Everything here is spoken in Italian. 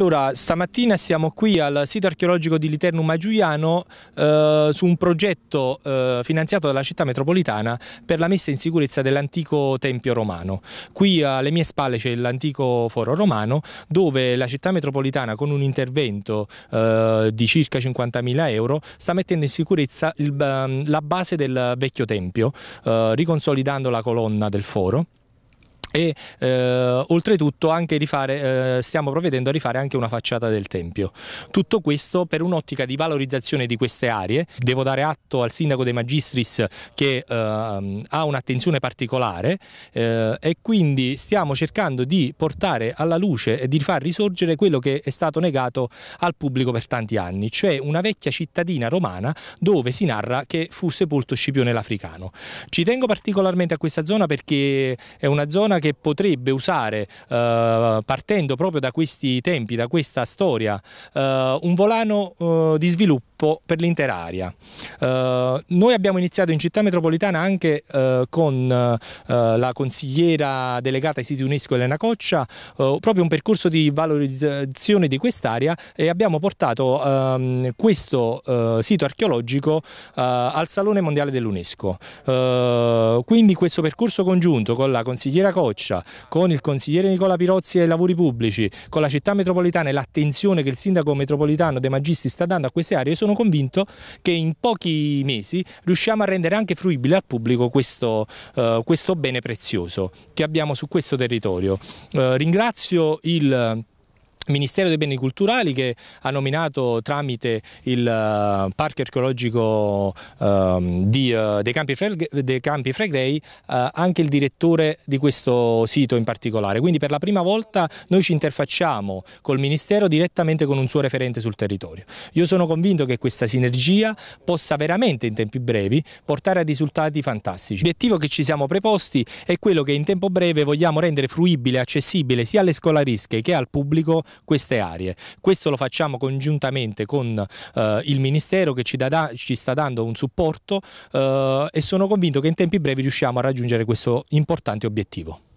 Allora, stamattina siamo qui al sito archeologico di Liternum Maggiuiano eh, su un progetto eh, finanziato dalla città metropolitana per la messa in sicurezza dell'antico tempio romano. Qui alle mie spalle c'è l'antico foro romano dove la città metropolitana con un intervento eh, di circa 50.000 euro sta mettendo in sicurezza il, ehm, la base del vecchio tempio, eh, riconsolidando la colonna del foro e eh, oltretutto anche rifare, eh, stiamo provvedendo a rifare anche una facciata del Tempio. Tutto questo per un'ottica di valorizzazione di queste aree. Devo dare atto al Sindaco De Magistris che eh, ha un'attenzione particolare eh, e quindi stiamo cercando di portare alla luce e di far risorgere quello che è stato negato al pubblico per tanti anni, cioè una vecchia cittadina romana dove si narra che fu sepolto Scipione l'Africano. Ci tengo particolarmente a questa zona perché è una zona che potrebbe usare, eh, partendo proprio da questi tempi, da questa storia, eh, un volano eh, di sviluppo sviluppo per l'intera area. Eh, noi abbiamo iniziato in città metropolitana anche eh, con eh, la consigliera delegata ai siti UNESCO Elena Coccia eh, proprio un percorso di valorizzazione di quest'area e abbiamo portato ehm, questo eh, sito archeologico al Salone Mondiale dell'UNESCO. quindi questo percorso congiunto con la consigliera Coccia, con il consigliere Nicola Pirozzi ai lavori pubblici, con la città metropolitana e l'attenzione che il sindaco metropolitano De Magisti sta dando a queste aree sono sono convinto che in pochi mesi riusciamo a rendere anche fruibile al pubblico questo, eh, questo bene prezioso che abbiamo su questo territorio. Eh, ringrazio il Ministero dei Beni Culturali che ha nominato tramite il uh, Parco Archeologico uh, di, uh, dei, Campi dei Campi Flegrei eh, anche il direttore di questo sito in particolare. Quindi per la prima volta noi ci interfacciamo col Ministero direttamente con un suo referente sul territorio. Io sono convinto che questa sinergia possa veramente in tempi brevi portare a risultati fantastici. L'obiettivo che ci siamo preposti è quello che in tempo breve vogliamo rendere fruibile e accessibile sia alle scolarische che al pubblico queste aree. Questo lo facciamo congiuntamente con eh, il Ministero che ci, da, ci, sta dando un supporto eh, e sono convinto che in tempi brevi riusciamo a raggiungere questo importante obiettivo.